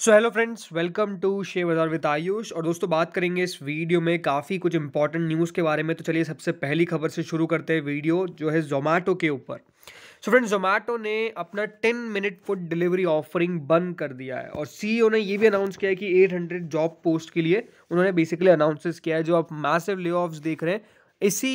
so hello friends welcome to share बाजार with Ayush और दोस्तों बात करेंगे इस वीडियो में काफ़ी कुछ इंपॉर्टेंट न्यूज़ के बारे में तो चलिए सबसे पहली खबर से शुरू करते हैं वीडियो जो है जोमेटो के ऊपर सो फ्रेंड्स जोमेटो ने अपना 10 मिनट फूड डिलीवरी ऑफरिंग बंद कर दिया है और सीईओ e ने ये भी अनाउंस किया है कि एट जॉब पोस्ट के लिए उन्होंने बेसिकली अनाउंसेस किया है जो आप मैसेव ले देख रहे हैं इसी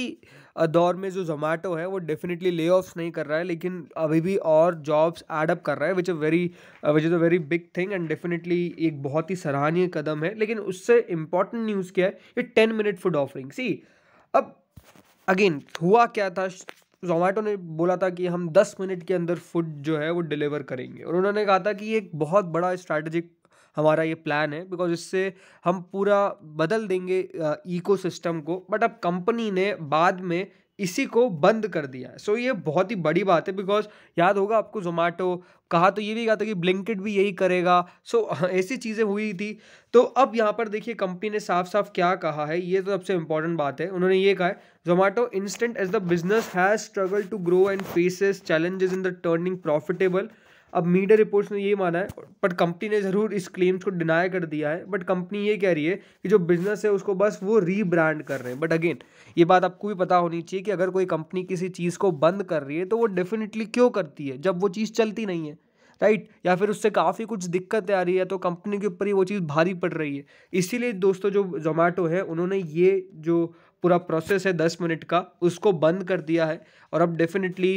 दौर में जो जोमेटो है वो डेफिनेटली ले नहीं कर रहा है लेकिन अभी भी और जॉब्स एडअप कर रहा है which a very which is a very big thing and definitely एक बहुत ही सराहनीय कदम है लेकिन उससे इंपॉर्टेंट न्यूज़ क्या है ये टेन मिनट फूड ऑफरिंग सी अब अगेन हुआ क्या था जोमेटो ने बोला था कि हम दस मिनट के अंदर फूड जो है वो डिलीवर करेंगे और उन्होंने कहा था कि ये एक बहुत बड़ा स्ट्रैटेजिक हमारा ये प्लान है बिकॉज इससे हम पूरा बदल देंगे इकोसिस्टम को बट अब कंपनी ने बाद में इसी को बंद कर दिया है so सो ये बहुत ही बड़ी बात है बिकॉज याद होगा आपको जोमेटो कहा तो ये भी कहा था कि ब्लिंकिट भी यही करेगा सो so, ऐसी चीज़ें हुई थी तो अब यहाँ पर देखिए कंपनी ने साफ साफ क्या कहा है ये तो सबसे इंपॉर्टेंट बात है उन्होंने ये कहा है Zomato instant as the business has struggle to grow and faces challenges in the turning profitable अब मीडिया रिपोर्ट्स ने ये माना है बट कंपनी ने ज़रूर इस क्लेम्स को डिनाई कर दिया है बट कंपनी ये कह रही है कि जो बिज़नेस है उसको बस वो रीब्रांड कर रहे हैं बट अगेन ये बात आपको भी पता होनी चाहिए कि अगर कोई कंपनी किसी चीज़ को बंद कर रही है तो वो डेफिनेटली क्यों करती है जब वो चीज़ चलती नहीं है राइट या फिर उससे काफ़ी कुछ दिक्कतें आ रही है तो कंपनी के ऊपर ही वो चीज़ भारी पड़ रही है इसीलिए दोस्तों जो जोमेटो है उन्होंने ये जो पूरा प्रोसेस है दस मिनट का उसको बंद कर दिया है और अब डेफिनेटली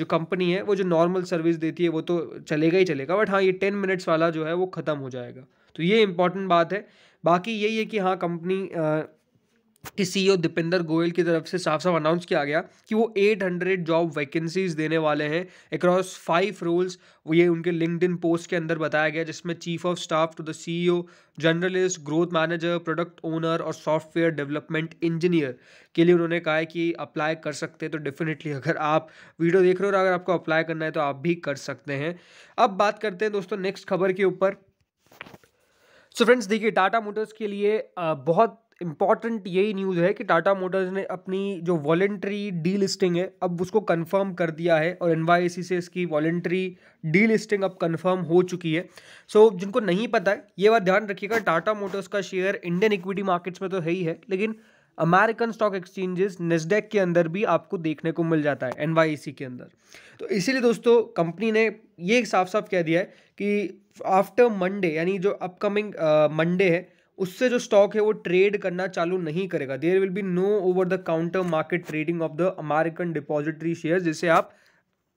जो कंपनी है वो जो नॉर्मल सर्विस देती है वो तो चलेगा ही चलेगा बट हाँ ये टेन मिनट्स वाला जो है वो ख़त्म हो जाएगा तो ये इंपॉर्टेंट बात है बाकी यही है कि हाँ कंपनी कि सीईओ e दीपेंद्र गोयल की तरफ से साफ साफ अनाउंस किया गया कि वो 800 जॉब वैकेंसीज देने वाले हैं अक्रॉस फाइव रोल्स ये उनके लिंकड पोस्ट के अंदर बताया गया जिसमें chief of staff to the CEO journalist growth manager product owner और सॉफ्टवेयर डेवलपमेंट इंजीनियर के लिए उन्होंने कहा है कि अप्लाई कर सकते हैं तो डेफिनेटली अगर आप वीडियो देख रहे हो और अगर आपको अप्लाई करना है तो आप भी कर सकते हैं अब बात करते हैं दोस्तों नेक्स्ट खबर के ऊपर सो फ्रेंड्स देखिए टाटा मोटर्स के लिए बहुत इम्पॉर्टेंट यही न्यूज़ है कि टाटा मोटर्स ने अपनी जो वॉलेंट्री डी लिस्टिंग है अब उसको कंफर्म कर दिया है और एन से इसकी वॉलेंट्री डी लिस्टिंग अब कंफर्म हो चुकी है सो so, जिनको नहीं पता है ये बात ध्यान रखिएगा टाटा मोटर्स का शेयर इंडियन इक्विटी मार्केट्स में तो है ही है लेकिन अमेरिकन स्टॉक एक्सचेंजेस नेस्डेक के अंदर भी आपको देखने को मिल जाता है एन के अंदर तो इसीलिए दोस्तों कंपनी ने ये साफ साफ कह दिया है कि आफ्टर मंडे यानी जो अपकमिंग मंडे है उससे जो स्टॉक है वो ट्रेड करना चालू नहीं करेगा there will be no over the counter market trading of the American depository share जिसे आप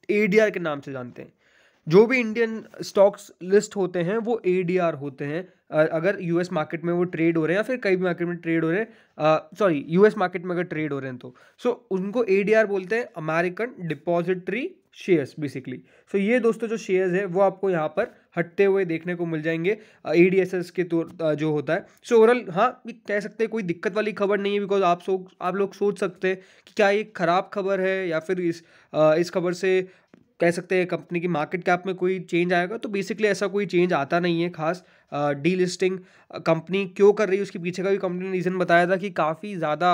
ए के नाम से जानते हैं जो भी इंडियन स्टॉक्स लिस्ट होते हैं वो ए होते हैं अगर यूएस मार्केट में वो ट्रेड हो रहे हैं या फिर कई भी मार्केट में ट्रेड हो रहे हैं सॉरी यूएस मार्केट में अगर ट्रेड हो रहे हैं तो सो so, उनको ए बोलते हैं American depository shares basically so ये दोस्तों जो शेयर्स है वो आपको यहाँ पर हटते हुए देखने को मिल जाएंगे ई डी एस एस के तौर जो होता है सो ओवरऑल हाँ कह सकते हैं कोई दिक्कत वाली खबर नहीं है बिकॉज आप सो आप लोग सोच सकते हैं कि क्या ये ख़राब खबर है या फिर इस इस खबर से कह सकते हैं कंपनी की मार्केट कैप में कोई चेंज आएगा तो बेसिकली ऐसा कोई चेंज आता नहीं है खास डी लिस्टिंग कंपनी क्यों कर रही है उसके पीछे का भी कंपनी ने रीज़न बताया था कि काफ़ी ज़्यादा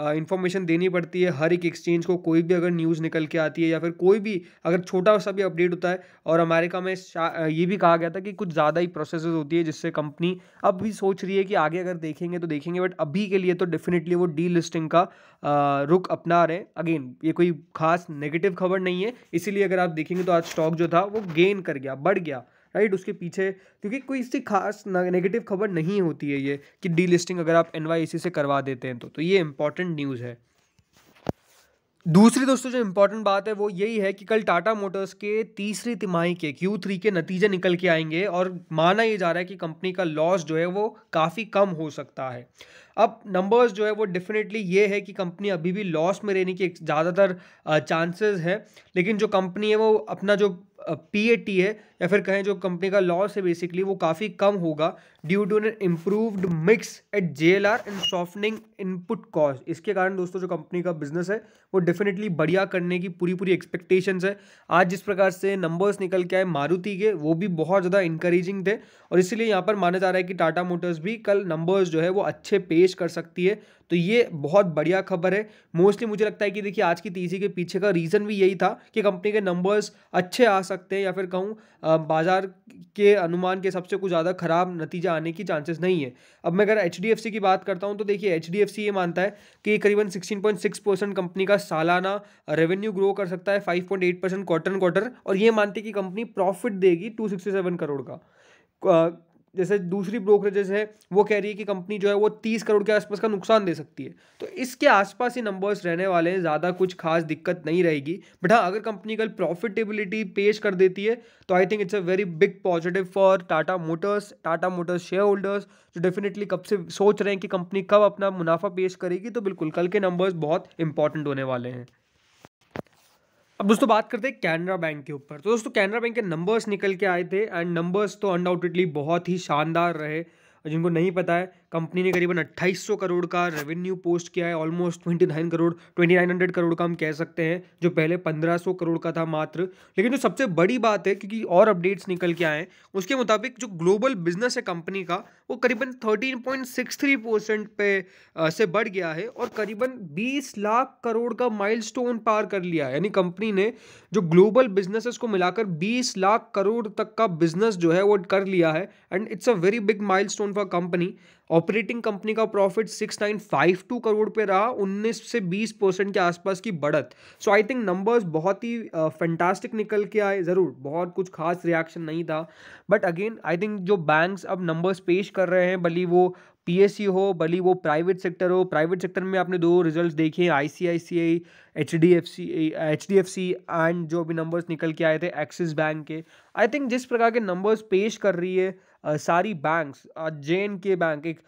इन्फॉर्मेशन देनी पड़ती है हर एक एक्सचेंज को कोई भी अगर न्यूज़ निकल के आती है या फिर कोई भी अगर छोटा सा भी अपडेट होता है और अमेरिका में ये भी कहा गया था कि कुछ ज़्यादा ही प्रोसेस होती है जिससे कंपनी अब भी सोच रही है कि आगे अगर देखेंगे तो देखेंगे बट अभी के लिए तो डेफिनेटली वो डी लिस्टिंग का रुख अपना रहे अगेन ये कोई खास नेगेटिव खबर नहीं है इसीलिए अगर आप देखेंगे तो आज स्टॉक जो था वो गेन कर गया बढ़ गया राइट उसके पीछे क्योंकि कोई इसकी खास नेगेटिव खबर नहीं होती है ये कि डीलिस्टिंग अगर आप एन से करवा देते हैं तो, तो ये इंपॉर्टेंट न्यूज़ है दूसरी दोस्तों जो इम्पोर्टेंट बात है वो यही है कि कल टाटा मोटर्स के तीसरी तिमाही के क्यू थ्री के नतीजे निकल के आएंगे और माना ये जा रहा है कि कंपनी का लॉस जो है वो काफ़ी कम हो सकता है अब नंबर्स जो है वो डेफिनेटली ये है कि कंपनी अभी भी लॉस में रहने की ज़्यादातर चांसेस है लेकिन जो कंपनी है वो अपना जो टी है या फिर कहें जो कंपनी का लॉस है बेसिकली वो काफ़ी कम होगा due to an improved mix at J L R and softening input cost इसके कारण दोस्तों जो कंपनी का बिजनेस है वो डेफिनेटली बढ़िया करने की पूरी पूरी एक्सपेक्टेशंस है आज जिस प्रकार से नंबर्स निकल के आए मारुति के वो भी बहुत ज़्यादा इंकरेजिंग थे और इसीलिए यहाँ पर माना जा रहा है कि टाटा मोटर्स भी कल नंबर्स जो है वो अच्छे पेश कर सकती है तो ये बहुत बढ़िया खबर है मोस्टली मुझे लगता है कि देखिए आज की तीसरी के पीछे का रीज़न भी यही था कि कंपनी के नंबर्स अच्छे आ सकते हैं या फिर कहूँ बाज़ार के अनुमान के सबसे कुछ ज़्यादा ख़राब नतीजा आने की चांसेस नहीं है अब मैं अगर एच की बात करता हूँ तो देखिए एच ये मानता है कि करीबन सिक्सटीन कंपनी का सालाना रेवेन्यू ग्रो कर सकता है फाइव क्वार्टर क्वार्टर और ये मानते हैं कि कंपनी प्रॉफिट देगी टू करोड़ का जैसे दूसरी ब्रोकरेजेस है वो कह रही है कि कंपनी जो है वो तीस करोड़ के आसपास का नुकसान दे सकती है तो इसके आसपास ही नंबर्स रहने वाले हैं ज़्यादा कुछ खास दिक्कत नहीं रहेगी बट हाँ अगर कंपनी कल प्रॉफिटेबिलिटी पेश कर देती है तो I think it's a very big positive for Tata Motors Tata Motors share holders जो डेफिनेटली कब से सोच रहे हैं कि कंपनी कब अपना मुनाफा पेश करेगी तो बिल्कुल कल के नंबर्स बहुत इंपॉर्टेंट होने वाले हैं अब दोस्तों बात करते हैं कैनरा बैंक के ऊपर तो दोस्तों कैनरा बैंक के नंबर्स निकल के आए थे एंड नंबर्स तो अनडाउटेडली बहुत ही शानदार रहे जिनको नहीं पता है कंपनी ने करीबन 2800 करोड़ का रेवेन्यू पोस्ट किया है ऑलमोस्ट 29 करोड़ 2900 करोड़ का हम कह सकते हैं जो पहले 1500 करोड़ का था मात्र लेकिन जो सबसे बड़ी बात है क्योंकि और अपडेट्स निकल के आए हैं उसके मुताबिक जो ग्लोबल बिजनेस है कंपनी का वो करीबन 13.63 परसेंट पे आ, से बढ़ गया है और करीबन 20 लाख करोड़ का माइलस्टोन पार कर लिया है यानी कंपनी ने जो ग्लोबल बिजनेस को मिलाकर 20 लाख करोड़ तक का बिजनेस जो है वो कर लिया है and it's a very big milestone for company operating company का profit six nine five two crore पे रहा उन्नीस से बीस परसेंट के आसपास की बढ़त सो आई थिंक नंबर्स बहुत ही फैंटास्टिक uh, निकल के आए ज़रूर बहुत कुछ खास रिएक्शन नहीं था बट अगेन आई थिंक जो बैंक्स अब नंबर्स पेश कर रहे हैं भली वो पीएससी हो भली वो प्राइवेट सेक्टर हो प्राइवेट सेक्टर में आपने दो रिजल्ट्स देखे I C I C I H D F C H D F C and जो भी नंबर्स निकल के आए थे एक्सिस बैंक के आई थिंक जिस प्रकार के नंबर्स पेश कर रही है आ, सारी banks J and K bank एक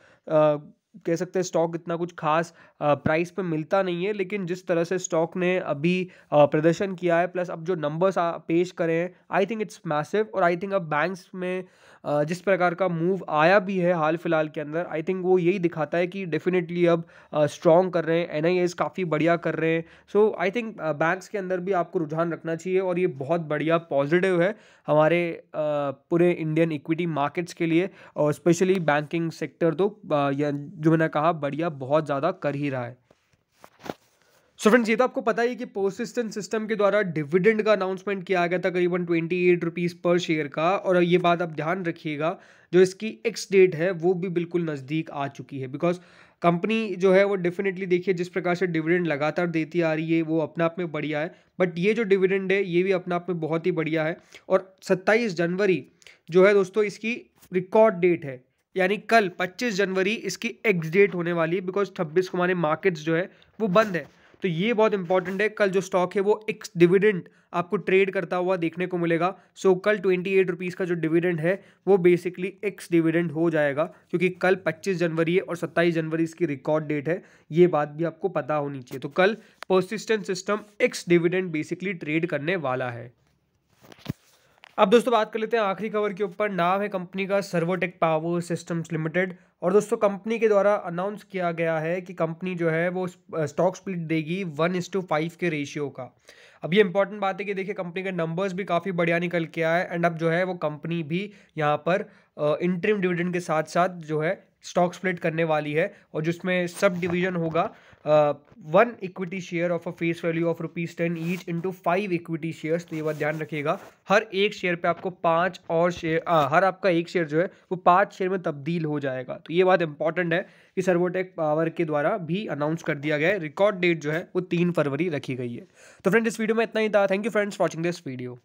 कह सकते हैं स्टॉक इतना कुछ खास प्राइस पे मिलता नहीं है लेकिन जिस तरह से स्टॉक ने अभी प्रदर्शन किया है प्लस अब जो नंबर्स पेश करे हैं आई थिंक इट्स मैसिव और आई थिंक अब बैंक्स में जिस प्रकार का मूव आया भी है हाल फिलहाल के अंदर आई थिंक वो यही दिखाता है कि डेफिनेटली अब स्ट्रॉन्ग कर रहे हैं एन आई काफ़ी बढ़िया कर रहे हैं सो आई थिंक बैंक्स के अंदर भी आपको रुझान रखना चाहिए और ये बहुत बढ़िया पॉजिटिव है हमारे पूरे इंडियन इक्विटी मार्केट्स के लिए और स्पेशली बैंकिंग सेक्टर तो जो मैंने कहा बढ़िया बहुत ज़्यादा कर ही रहा है सो फ्रेंड्स ये तो आपको पता ही कि पोस्टिस्टेंट सिस्टम के द्वारा डिविडेंड का अनाउंसमेंट किया गया था करीबन twenty eight rupees per share का और ये बात आप ध्यान रखिएगा जो इसकी एक्स डेट है वो भी बिल्कुल नज़दीक आ चुकी है बिकॉज कंपनी जो है वो डेफिनेटली देखिए जिस प्रकार से डिविडेंड लगातार देती आ रही है वो अपने आप में बढ़िया है बट ये जो डिविडेंड है ये भी अपने आप में बहुत ही बढ़िया है और सत्ताईस जनवरी जो है दोस्तों इसकी रिकॉर्ड डेट है यानी कल 25 जनवरी इसकी एक्स डेट होने वाली है बिकॉज 26 को हमारे मार्केट्स जो है वो बंद है तो ये बहुत इंपॉर्टेंट है कल जो स्टॉक है वो एक्स डिविडेंड आपको ट्रेड करता हुआ देखने को मिलेगा सो so, कल ट्वेंटी एट रुपीज़ का जो डिविडेंड है वो बेसिकली एक्स डिविडेंड हो जाएगा क्योंकि कल पच्चीस जनवरी है और सत्ताईस जनवरी इसकी रिकॉर्ड डेट है ये बात भी आपको पता होनी चाहिए तो कल Persistent System ex dividend basically trade करने वाला है अब दोस्तों बात कर लेते हैं आखिरी खबर के ऊपर नाम है कंपनी का सर्वोटेक पावर सिस्टम्स लिमिटेड और दोस्तों कंपनी के द्वारा अनाउंस किया गया है कि कंपनी जो है वो स्टॉक स्प्लिट देगी वन इस टू फाइव के रेशियो का अब ये इंपॉर्टेंट बात है कि देखिए कंपनी के नंबर्स भी काफ़ी बढ़िया निकल के आए एंड अब जो है वो कंपनी भी यहाँ पर इंटरिम डिविडेंड के साथ साथ जो है स्टॉक स्प्लिट करने वाली है और जिसमें सब डिवीजन होगा one equity share of a face value of rupees ten each into five equity shares तो ये बात ध्यान रखिएगा हर एक शेयर पे आपको पांच और शेयर हर आपका एक शेयर जो है वो पांच शेयर में तब्दील हो जाएगा तो ये बात इंपॉर्टेंट है कि सर्वोटेक पावर के द्वारा भी अनाउंस कर दिया गया है रिकॉर्ड डेट जो है वो तीन फरवरी रखी गई है तो फ्रेंड इस वीडियो में इतना ही था thank you friends watching this video